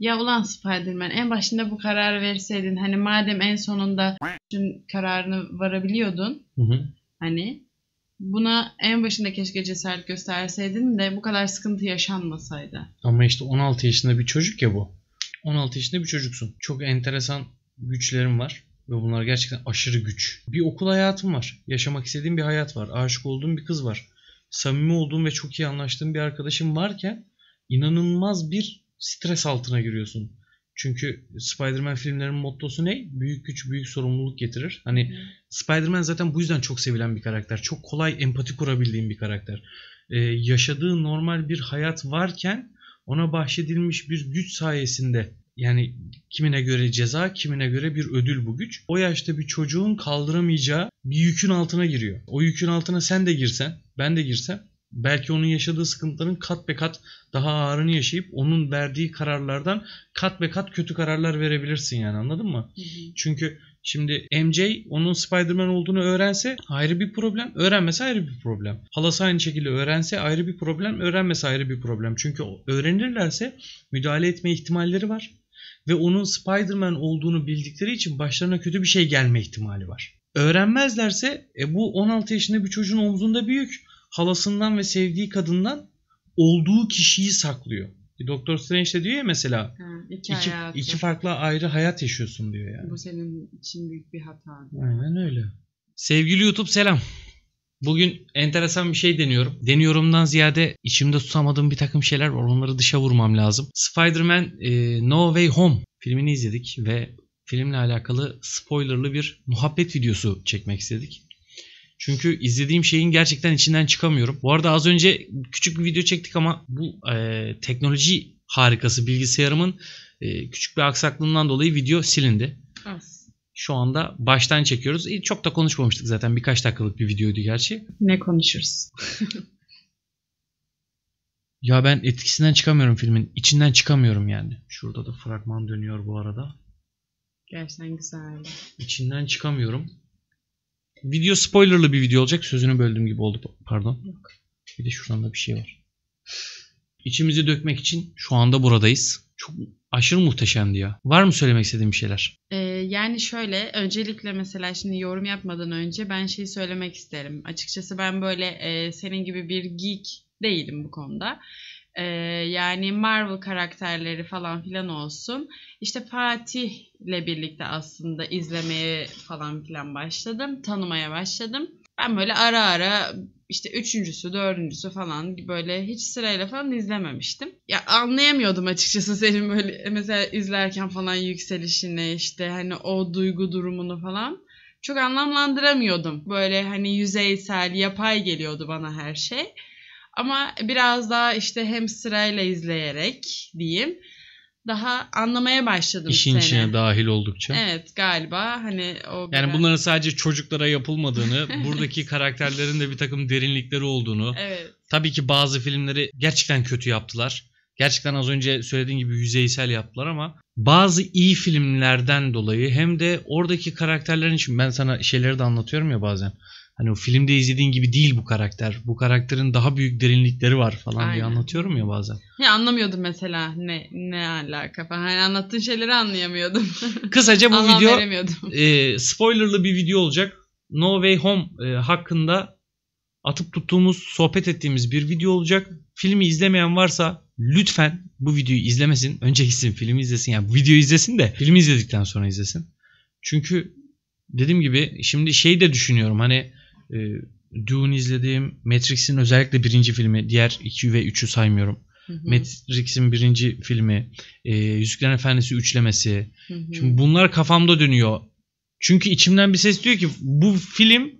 Ya ulan Spiderman en başında bu kararı verseydin hani madem en sonunda bütün kararını varabiliyordun hı hı. hani buna en başında keşke cesaret gösterseydin de bu kadar sıkıntı yaşanmasaydı. Ama işte 16 yaşında bir çocuk ya bu. 16 yaşında bir çocuksun. Çok enteresan güçlerim var ve bunlar gerçekten aşırı güç. Bir okul hayatım var. Yaşamak istediğim bir hayat var. Aşık olduğum bir kız var. Samimi olduğum ve çok iyi anlaştığım bir arkadaşım varken inanılmaz bir stres altına giriyorsun. Çünkü Spider-Man filmlerinin mottosu ne? Büyük güç büyük sorumluluk getirir. Hani Spider-Man zaten bu yüzden çok sevilen bir karakter. Çok kolay empati kurabildiğim bir karakter. Ee, yaşadığı normal bir hayat varken ona bahşedilmiş bir güç sayesinde yani kimine göre ceza, kimine göre bir ödül bu güç. O yaşta bir çocuğun kaldıramayacağı bir yükün altına giriyor. O yükün altına sen de girsen, ben de girsem belki onun yaşadığı sıkıntıların kat be kat daha ağırını yaşayıp onun verdiği kararlardan kat be kat kötü kararlar verebilirsin yani anladın mı? Çünkü şimdi MJ onun Spider-Man olduğunu öğrense ayrı bir problem, öğrenmese ayrı bir problem. Halası aynı şekilde öğrense ayrı bir problem, öğrenmese ayrı bir problem. Çünkü öğrenirlerse müdahale etme ihtimalleri var ve onun Spider-Man olduğunu bildikleri için başlarına kötü bir şey gelme ihtimali var. Öğrenmezlerse e, bu 16 yaşında bir çocuğun omzunda büyük halasından ve sevdiği kadından olduğu kişiyi saklıyor. E, doktor Strange de diyor ya mesela iki, iki, iki farklı ayrı hayat yaşıyorsun diyor yani. Bu senin için büyük bir hata. Aynen öyle. Sevgili YouTube selam. Bugün enteresan bir şey deniyorum. Deniyorumdan ziyade içimde tutamadığım bir takım şeyler var. Onları dışa vurmam lazım. Spider-Man e, No Way Home filmini izledik ve filmle alakalı spoilerlı bir muhabbet videosu çekmek istedik. Çünkü izlediğim şeyin gerçekten içinden çıkamıyorum. Bu arada az önce küçük bir video çektik ama bu e, teknoloji harikası bilgisayarımın e, küçük bir aksaklığından dolayı video silindi. As. Şu anda baştan çekiyoruz. E, çok da konuşmamıştık zaten. Birkaç dakikalık bir videoydu gerçi. Ne konuşuruz? ya ben etkisinden çıkamıyorum filmin. İçinden çıkamıyorum yani. Şurada da fragman dönüyor bu arada. Gerçekten güzel. İçinden çıkamıyorum. Video spoilerlı bir video olacak. Sözünü böldüğüm gibi oldu. Pardon. Yok. Bir de şuradan da bir şey var. İçimizi dökmek için şu anda buradayız. Çok aşırı muhteşem diyor Var mı söylemek istediğim şeyler? Ee, yani şöyle öncelikle mesela şimdi yorum yapmadan önce ben şeyi söylemek isterim. Açıkçası ben böyle e, senin gibi bir geek değilim bu konuda. Ee, yani Marvel karakterleri falan filan olsun. İşte ile birlikte aslında izlemeye falan filan başladım. Tanımaya başladım. Ben böyle ara ara işte üçüncüsü, dördüncüsü falan böyle hiç sırayla falan izlememiştim. Ya anlayamıyordum açıkçası senin böyle mesela izlerken falan yükselişini işte hani o duygu durumunu falan. Çok anlamlandıramıyordum. Böyle hani yüzeysel, yapay geliyordu bana her şey. Ama biraz daha işte hem sırayla izleyerek diyeyim daha anlamaya başladım İşin seni. içine dahil oldukça. Evet galiba hani o Yani biraz... bunların sadece çocuklara yapılmadığını, buradaki karakterlerin de bir takım derinlikleri olduğunu. Evet. Tabii ki bazı filmleri gerçekten kötü yaptılar. Gerçekten az önce söylediğin gibi yüzeysel yaptılar ama bazı iyi filmlerden dolayı hem de oradaki karakterlerin için ben sana şeyleri de anlatıyorum ya bazen hani o filmde izlediğin gibi değil bu karakter. Bu karakterin daha büyük derinlikleri var falan Aynen. diye anlatıyorum ya bazen. Ya anlamıyordum mesela ne ne alaka falan. Hani anlattığın şeyleri anlayamıyordum. Kısaca bu video e, spoilerlı bir video olacak. No Way Home e, hakkında atıp tuttuğumuz, sohbet ettiğimiz bir video olacak. Filmi izlemeyen varsa lütfen bu videoyu izlemesin. Önce gitsin filmi izlesin. Yani video izlesin de filmi izledikten sonra izlesin. Çünkü dediğim gibi şimdi şey de düşünüyorum hani e, ee, Dune izlediğim, Matrix'in özellikle birinci filmi, diğer 2 ve 3'ü saymıyorum. Hı Matrix'in birinci filmi, e, Yüzüklerin Efendisi üçlemesi. Hı hı. Şimdi bunlar kafamda dönüyor. Çünkü içimden bir ses diyor ki bu film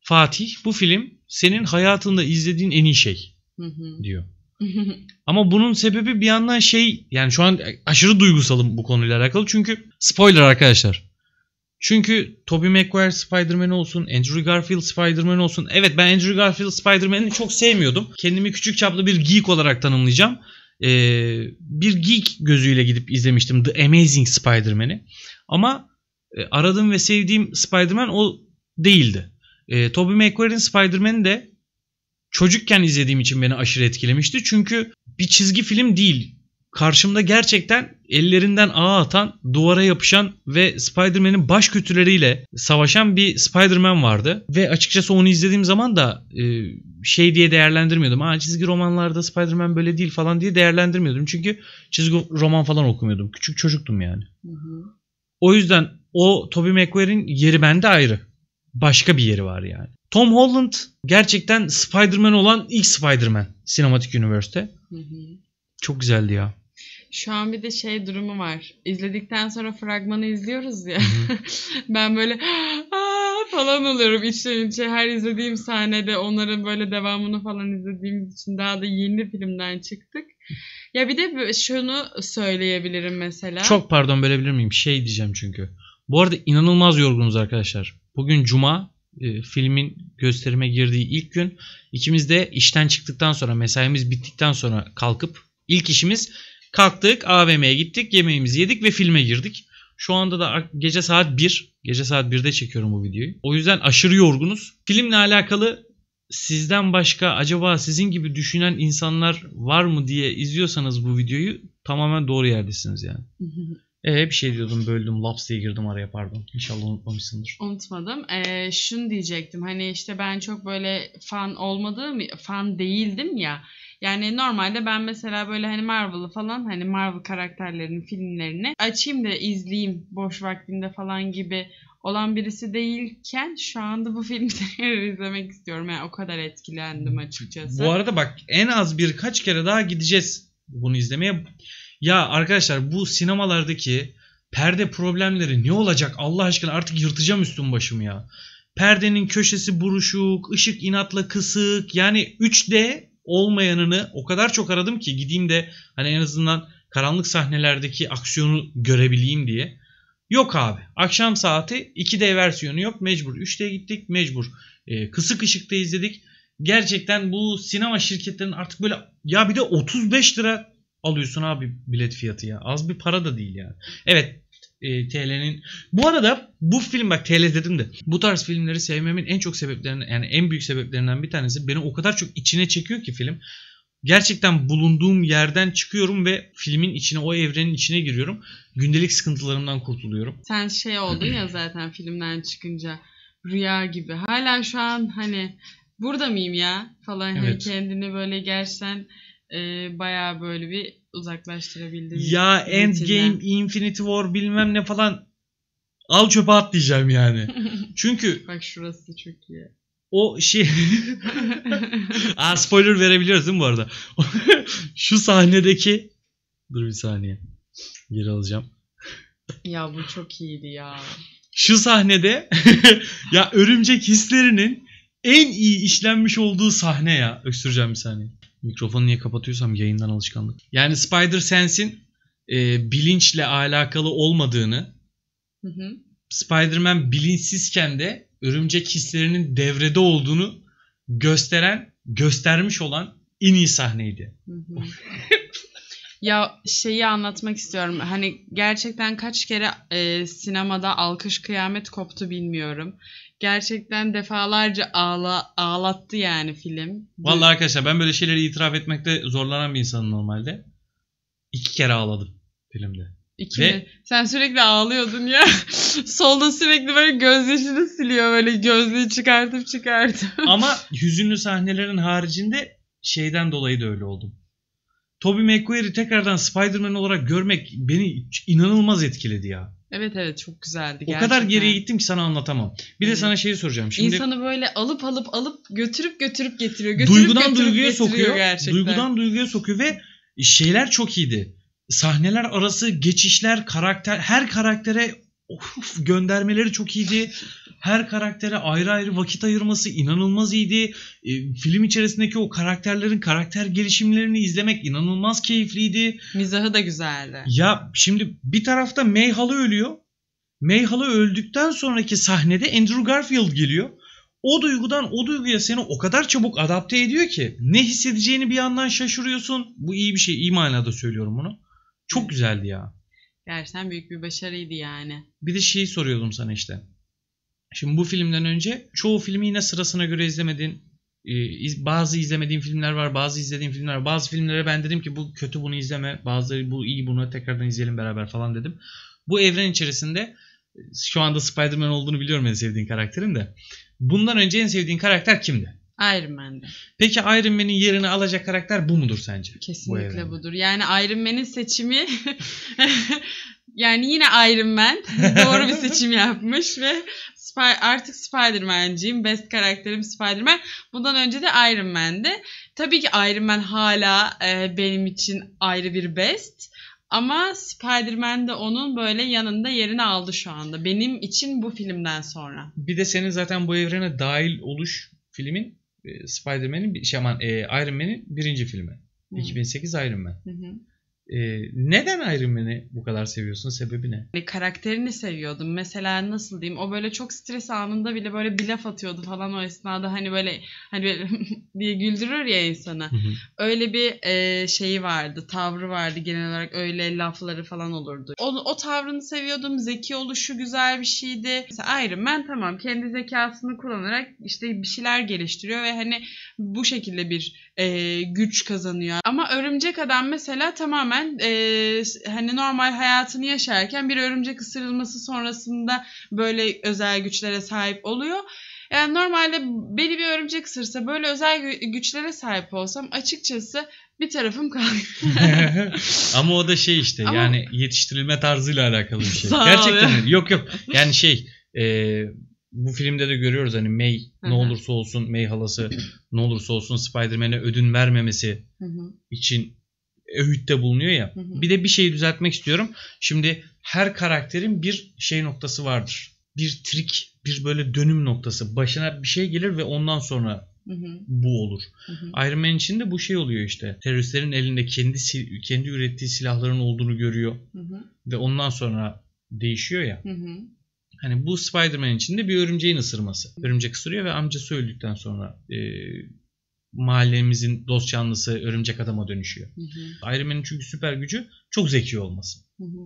Fatih, bu film senin hayatında izlediğin en iyi şey hı hı. diyor. Ama bunun sebebi bir yandan şey yani şu an aşırı duygusalım bu konuyla alakalı çünkü spoiler arkadaşlar. Çünkü Tobey Maguire Spider-Man olsun, Andrew Garfield Spider-Man olsun. Evet ben Andrew Garfield Spider-Man'i çok sevmiyordum. Kendimi küçük çaplı bir geek olarak tanımlayacağım. Ee, bir geek gözüyle gidip izlemiştim The Amazing Spider-Man'i. Ama e, aradığım ve sevdiğim Spider-Man o değildi. E, Tobey Maguire'in Spider-Man'i de çocukken izlediğim için beni aşırı etkilemişti. Çünkü bir çizgi film değil karşımda gerçekten ellerinden ağ atan, duvara yapışan ve Spider-Man'in baş kötüleriyle savaşan bir Spider-Man vardı. Ve açıkçası onu izlediğim zaman da e, şey diye değerlendirmiyordum. Aa çizgi romanlarda Spider-Man böyle değil falan diye değerlendirmiyordum. Çünkü çizgi roman falan okumuyordum. Küçük çocuktum yani. Hı hı. O yüzden o Tobey Maguire'in yeri bende ayrı. Başka bir yeri var yani. Tom Holland gerçekten Spider-Man olan ilk Spider-Man sinematik üniversite. Çok güzeldi ya. Şu an bir de şey durumu var. İzledikten sonra fragmanı izliyoruz ya. ben böyle falan oluyorum içten içe. Her izlediğim sahnede onların böyle devamını falan izlediğimiz için daha da yeni filmden çıktık. Ya bir de şunu söyleyebilirim mesela. Çok pardon bölebilir miyim? Şey diyeceğim çünkü. Bu arada inanılmaz yorgunuz arkadaşlar. Bugün cuma e, filmin gösterime girdiği ilk gün İkimiz de işten çıktıktan sonra mesaimiz bittikten sonra kalkıp ilk işimiz Kalktık AVM'ye gittik yemeğimizi yedik ve filme girdik. Şu anda da gece saat 1. Gece saat 1'de çekiyorum bu videoyu. O yüzden aşırı yorgunuz. Filmle alakalı sizden başka acaba sizin gibi düşünen insanlar var mı diye izliyorsanız bu videoyu tamamen doğru yerdesiniz yani. Ee bir şey diyordum böldüm laps diye girdim araya pardon. İnşallah unutmamışsındır. Unutmadım. Ee, şunu diyecektim hani işte ben çok böyle fan olmadığım fan değildim ya. Yani normalde ben mesela böyle hani Marvel'ı falan hani Marvel karakterlerinin filmlerini açayım da izleyeyim boş vaktimde falan gibi olan birisi değilken şu anda bu filmleri izlemek istiyorum. Yani o kadar etkilendim açıkçası. Bu arada bak en az birkaç kere daha gideceğiz bunu izlemeye. Ya arkadaşlar bu sinemalardaki perde problemleri ne olacak Allah aşkına artık yırtacağım üstüm başımı ya. Perdenin köşesi buruşuk, ışık inatla kısık. Yani 3D olmayanını o kadar çok aradım ki gideyim de hani en azından karanlık sahnelerdeki aksiyonu görebileyim diye. Yok abi. Akşam saati 2D versiyonu yok. Mecbur 3D gittik. Mecbur e, kısık ışıkta izledik. Gerçekten bu sinema şirketlerinin artık böyle ya bir de 35 lira alıyorsun abi bilet fiyatı ya. Az bir para da değil yani. Evet e, TL'nin bu arada bu film bak TL dedim de bu tarz filmleri sevmemin en çok sebeplerinden yani en büyük sebeplerinden bir tanesi beni o kadar çok içine çekiyor ki film. Gerçekten bulunduğum yerden çıkıyorum ve filmin içine o evrenin içine giriyorum. Gündelik sıkıntılarımdan kurtuluyorum. Sen şey oldun ya zaten filmden çıkınca rüya gibi. Hala şu an hani burada mıyım ya falan hani evet. hani kendini böyle gerçekten e, bayağı böyle bir uzaklaştırabildi. Ya Endgame, Infinity War bilmem ne falan al çöpe at diyeceğim yani. Çünkü bak şurası çok iyi. O şey Aa, spoiler verebiliyoruz değil mi bu arada? Şu sahnedeki Dur bir saniye. Geri alacağım. Ya bu çok iyiydi ya. Şu sahnede ya örümcek hislerinin en iyi işlenmiş olduğu sahne ya. Öksüreceğim bir saniye. Mikrofonu niye kapatıyorsam yayından alışkanlık. Yani Spider Sense'in e, bilinçle alakalı olmadığını hı hı. Spider-Man bilinçsizken de örümcek hislerinin devrede olduğunu gösteren, göstermiş olan en iyi sahneydi. ya şeyi anlatmak istiyorum. Hani gerçekten kaç kere e, sinemada alkış kıyamet koptu bilmiyorum gerçekten defalarca ağla ağlattı yani film. Vallahi arkadaşlar ben böyle şeyleri itiraf etmekte zorlanan bir insanım normalde. İki kere ağladım filmde. İki Ve... Sen sürekli ağlıyordun ya. Solda sürekli böyle gözyaşını siliyor böyle gözlüğü çıkartıp çıkartıp. Ama hüzünlü sahnelerin haricinde şeyden dolayı da öyle oldum. Tobey Maguire'i tekrardan Spider-Man olarak görmek beni inanılmaz etkiledi ya. Evet evet çok güzeldi. Gerçekten. O kadar geriye gittim ki sana anlatamam. Bir de sana şeyi soracağım. Şimdi İnsanı böyle alıp alıp alıp götürüp götürüp getiriyor. Götürüp duygudan götürüp duyguya getiriyor sokuyor. Gerçekten. Duygudan duyguya sokuyor ve şeyler çok iyiydi. Sahneler arası geçişler, karakter her karaktere of, göndermeleri çok iyiydi. Her karaktere ayrı ayrı vakit ayırması inanılmaz iyiydi. E, film içerisindeki o karakterlerin karakter gelişimlerini izlemek inanılmaz keyifliydi. Mizahı da güzeldi. Ya şimdi bir tarafta May Hall'ı ölüyor. May Hall'ı öldükten sonraki sahnede Andrew Garfield geliyor. O duygudan o duyguya seni o kadar çabuk adapte ediyor ki ne hissedeceğini bir yandan şaşırıyorsun. Bu iyi bir şey. iyi manada söylüyorum bunu. Çok güzeldi ya. Gerçekten büyük bir başarıydı yani. Bir de şeyi soruyordum sana işte. Şimdi bu filmden önce çoğu filmi yine sırasına göre izlemedin. Ee, bazı izlemediğim filmler var, bazı izlediğim filmler var. Bazı filmlere ben dedim ki bu kötü bunu izleme, bazıları bu iyi bunu tekrardan izleyelim beraber falan dedim. Bu evren içerisinde şu anda Spider-Man olduğunu biliyorum en sevdiğin karakterin de. Bundan önce en sevdiğin karakter kimdi? Iron Man'dir. Peki Iron Man'in yerini alacak karakter bu mudur sence? Kesinlikle bu budur. Yani Iron Man'in seçimi yani yine Iron Man doğru bir seçim yapmış ve artık Spider-Man'ciyim. Best karakterim Spider-Man. Bundan önce de Iron Man'di. Tabii ki Iron Man hala e, benim için ayrı bir best. Ama Spider-Man de onun böyle yanında yerini aldı şu anda. Benim için bu filmden sonra. Bir de senin zaten bu evrene dahil oluş filmin Spider-Man'in şey aman e, Iron Man'in birinci filmi. Hı. 2008 Iron Man. Hı hı. Ee, neden Iron Man'i bu kadar seviyorsun? Sebebi ne? Hani karakterini seviyordum. Mesela nasıl diyeyim? O böyle çok stres anında bile böyle bir laf atıyordu falan o esnada. Hani böyle hani böyle diye güldürür ya insana. öyle bir e, şeyi vardı. Tavrı vardı genel olarak. Öyle lafları falan olurdu. O, o tavrını seviyordum. Zeki oluşu güzel bir şeydi. Mesela Iron Man tamam kendi zekasını kullanarak işte bir şeyler geliştiriyor ve hani bu şekilde bir e, güç kazanıyor. Ama Örümcek Adam mesela tamamen rağmen e, hani normal hayatını yaşarken bir örümcek ısırılması sonrasında böyle özel güçlere sahip oluyor. Yani normalde beni bir örümcek ısırsa böyle özel güçlere sahip olsam açıkçası bir tarafım kalkıyor. Ama o da şey işte Ama... yani yetiştirilme tarzıyla alakalı bir şey. Gerçekten yok yok yani şey e, bu filmde de görüyoruz hani May ne olursa olsun May halası ne olursa olsun Spider-Man'e ödün vermemesi için öğütte bulunuyor ya. Hı hı. Bir de bir şeyi düzeltmek istiyorum. Şimdi her karakterin bir şey noktası vardır. Bir trik, bir böyle dönüm noktası. Başına bir şey gelir ve ondan sonra Hı hı. bu olur. Hı hı. Iron Man için de bu şey oluyor işte. Teröristlerin elinde kendi kendi ürettiği silahların olduğunu görüyor. Hı hı. Ve ondan sonra değişiyor ya. Hı hı. Hani bu Spider-Man için de bir örümceğin ısırması. Örümcek ısırıyor ve amcası öldükten sonra e, mahallemizin dost canlısı örümcek adama dönüşüyor. Hı hı. Iron Man'in çünkü süper gücü çok zeki olması. Hı hı.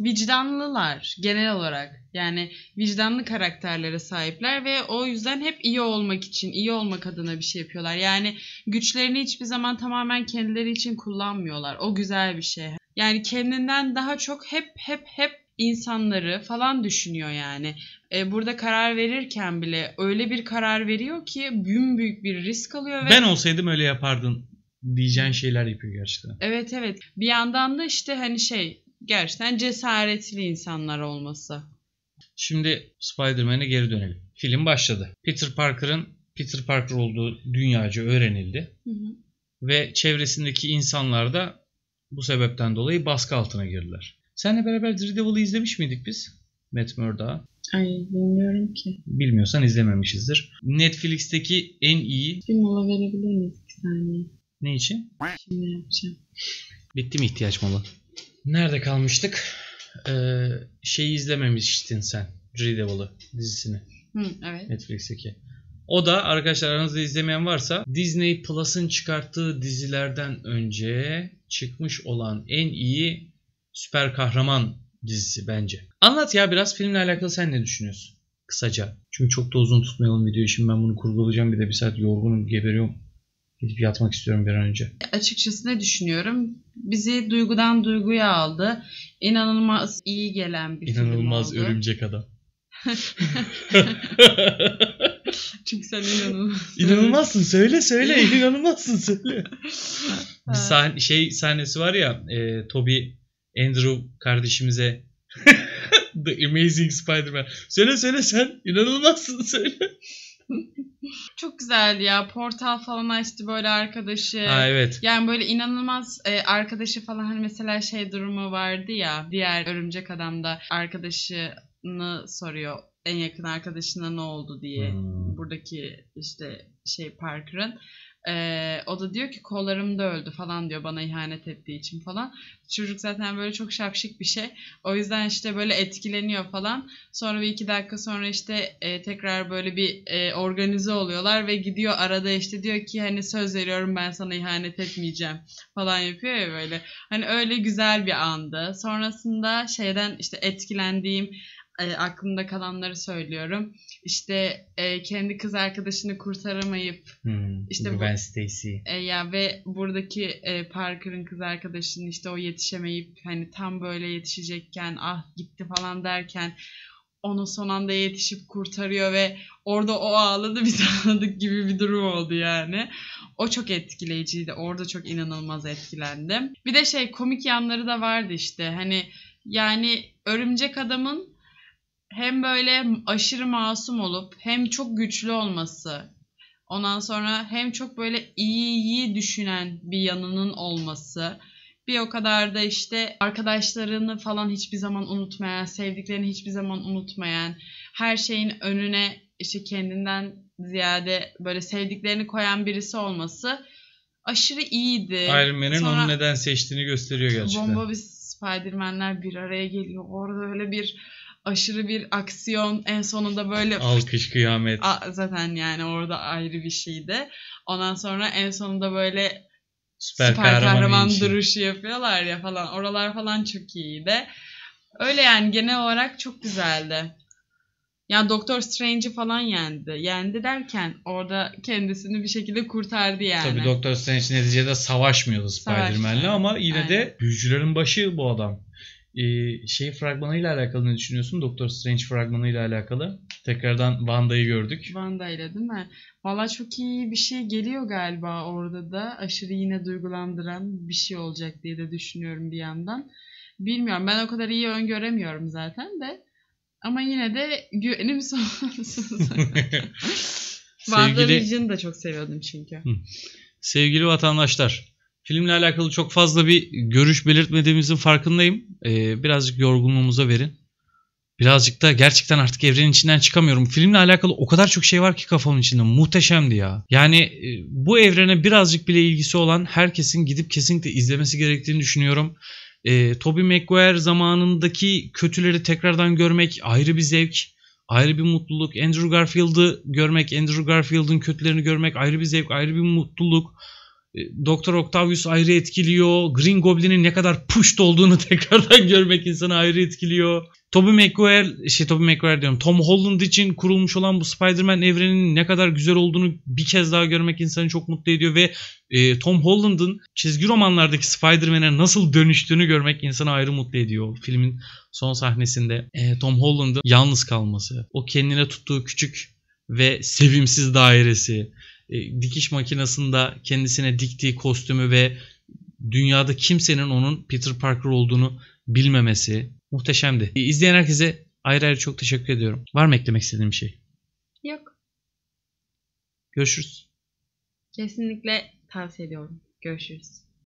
Vicdanlılar genel olarak. Yani vicdanlı karakterlere sahipler ve o yüzden hep iyi olmak için, iyi olmak adına bir şey yapıyorlar. Yani güçlerini hiçbir zaman tamamen kendileri için kullanmıyorlar. O güzel bir şey. Yani kendinden daha çok hep hep hep insanları falan düşünüyor yani. E, burada karar verirken bile öyle bir karar veriyor ki büyük bir risk alıyor. Ve... Ben olsaydım öyle yapardın diyeceğin şeyler yapıyor gerçekten. Evet evet. Bir yandan da işte hani şey gerçekten cesaretli insanlar olması. Şimdi Spider-Man'e geri dönelim. Film başladı. Peter Parker'ın Peter Parker olduğu dünyaca öğrenildi. Hı hı. Ve çevresindeki insanlar da bu sebepten dolayı baskı altına girdiler. Seninle beraber Daredevil'ı izlemiş miydik biz? Matt Murdock'a. Ay bilmiyorum ki. Bilmiyorsan izlememişizdir. Netflix'teki en iyi... Bir mola verebilir miyiz bir saniye? Ne için? Şimdi yapacağım. Bitti mi ihtiyaç mola? Nerede kalmıştık? Ee, şeyi izlememiştin sen. Daredevil'ı dizisini. Hı, evet. Netflix'teki. O da arkadaşlar aranızda izlemeyen varsa Disney Plus'ın çıkarttığı dizilerden önce çıkmış olan en iyi süper kahraman dizisi bence. Anlat ya biraz filmle alakalı sen ne düşünüyorsun? Kısaca. Çünkü çok da uzun tutmayalım videoyu. Şimdi ben bunu kurgulayacağım. Bir de bir saat yorgunum, geberiyorum. Gidip yatmak istiyorum bir an önce. E, açıkçası ne düşünüyorum? Bizi duygudan duyguya aldı. İnanılmaz iyi gelen bir İnanılmaz film oldu. örümcek adam. Çünkü sen inanılmaz. İnanılmazsın söyle söyle inanılmazsın söyle. bir sahne, şey sahnesi var ya e, Toby Andrew kardeşimize The Amazing Spider-Man. Söyle söyle sen. İnanılmazsın söyle. Çok güzeldi ya. Portal falan açtı böyle arkadaşı. Ha evet. Yani böyle inanılmaz e, arkadaşı falan hani mesela şey durumu vardı ya. Diğer örümcek Adam da arkadaşını soruyor. En yakın arkadaşına ne oldu diye. Hmm. Buradaki işte şey Parker'ın. Ee, o da diyor ki kollarım da öldü falan diyor bana ihanet ettiği için falan. Çocuk zaten böyle çok şapşik bir şey. O yüzden işte böyle etkileniyor falan. Sonra bir iki dakika sonra işte e, tekrar böyle bir e, organize oluyorlar ve gidiyor arada işte diyor ki hani söz veriyorum ben sana ihanet etmeyeceğim falan yapıyor ya böyle. Hani öyle güzel bir andı. Sonrasında şeyden işte etkilendiğim e, aklımda kalanları söylüyorum. İşte e, kendi kız arkadaşını kurtaramayıp hmm, işte Gwen bu, Stacy. E, ya ve buradaki e, Parker'ın kız arkadaşının işte o yetişemeyip hani tam böyle yetişecekken ah gitti falan derken onu son anda yetişip kurtarıyor ve orada o ağladı biz ağladık gibi bir durum oldu yani. O çok etkileyiciydi. Orada çok inanılmaz etkilendim. Bir de şey komik yanları da vardı işte. Hani yani örümcek adamın hem böyle aşırı masum olup hem çok güçlü olması ondan sonra hem çok böyle iyi iyi düşünen bir yanının olması bir o kadar da işte arkadaşlarını falan hiçbir zaman unutmayan, sevdiklerini hiçbir zaman unutmayan, her şeyin önüne işte kendinden ziyade böyle sevdiklerini koyan birisi olması aşırı iyiydi. Iron Man'in onu neden seçtiğini gösteriyor gerçekten. Bomba bir Spider-Man'ler bir araya geliyor. Orada öyle bir aşırı bir aksiyon en sonunda böyle alkış kıyamet. A, zaten yani orada ayrı bir şeydi. Ondan sonra en sonunda böyle süper, süper kahraman, kahraman duruşu yapıyorlar ya falan. Oralar falan çok iyiydi. Öyle yani genel olarak çok güzeldi. Yani Doktor Strange'i falan yendi. Yendi derken orada kendisini bir şekilde kurtardı yani. Tabii Doktor Strange neticede savaşmıyordu Spider-Man'le ama yine Aynen. de büyücülerin başı bu adam e, şey fragmanıyla alakalı ne düşünüyorsun? Doktor Strange fragmanıyla alakalı. Tekrardan Wanda'yı gördük. Wanda'yla değil mi? Valla çok iyi bir şey geliyor galiba orada da. Aşırı yine duygulandıran bir şey olacak diye de düşünüyorum bir yandan. Bilmiyorum. Ben o kadar iyi öngöremiyorum zaten de. Ama yine de güvenim sonsuz. Sevgili... Wanda Vision'ı da çok seviyordum çünkü. Sevgili vatandaşlar, Filmle alakalı çok fazla bir görüş belirtmediğimizin farkındayım. Ee, birazcık yorgunluğumuza verin. Birazcık da gerçekten artık evrenin içinden çıkamıyorum. Filmle alakalı o kadar çok şey var ki kafamın içinde. Muhteşemdi ya. Yani e, bu evrene birazcık bile ilgisi olan herkesin gidip kesinlikle izlemesi gerektiğini düşünüyorum. E, Tobey Maguire zamanındaki kötüleri tekrardan görmek ayrı bir zevk. Ayrı bir mutluluk. Andrew Garfield'ı görmek, Andrew Garfield'ın kötülerini görmek ayrı bir zevk, ayrı bir mutluluk. E, doktor Octavius ayrı etkiliyor. Green Goblin'in ne kadar pushed olduğunu tekrardan görmek insanı ayrı etkiliyor. Tobey Maguire, şey Tobey Maguire diyorum. Tom Holland için kurulmuş olan bu Spider-Man evreninin ne kadar güzel olduğunu bir kez daha görmek insanı çok mutlu ediyor ve e, Tom Holland'ın çizgi romanlardaki Spider-Man'e nasıl dönüştüğünü görmek insanı ayrı mutlu ediyor. Filmin son sahnesinde e, Tom Holland'ın yalnız kalması, o kendine tuttuğu küçük ve sevimsiz dairesi, e, dikiş makinesinde kendisine diktiği kostümü ve dünyada kimsenin onun Peter Parker olduğunu bilmemesi muhteşemdi. E, izleyen herkese ayrı ayrı çok teşekkür ediyorum. Var mı eklemek istediğim bir şey? Yok. Görüşürüz. Kesinlikle tavsiye ediyorum. Görüşürüz.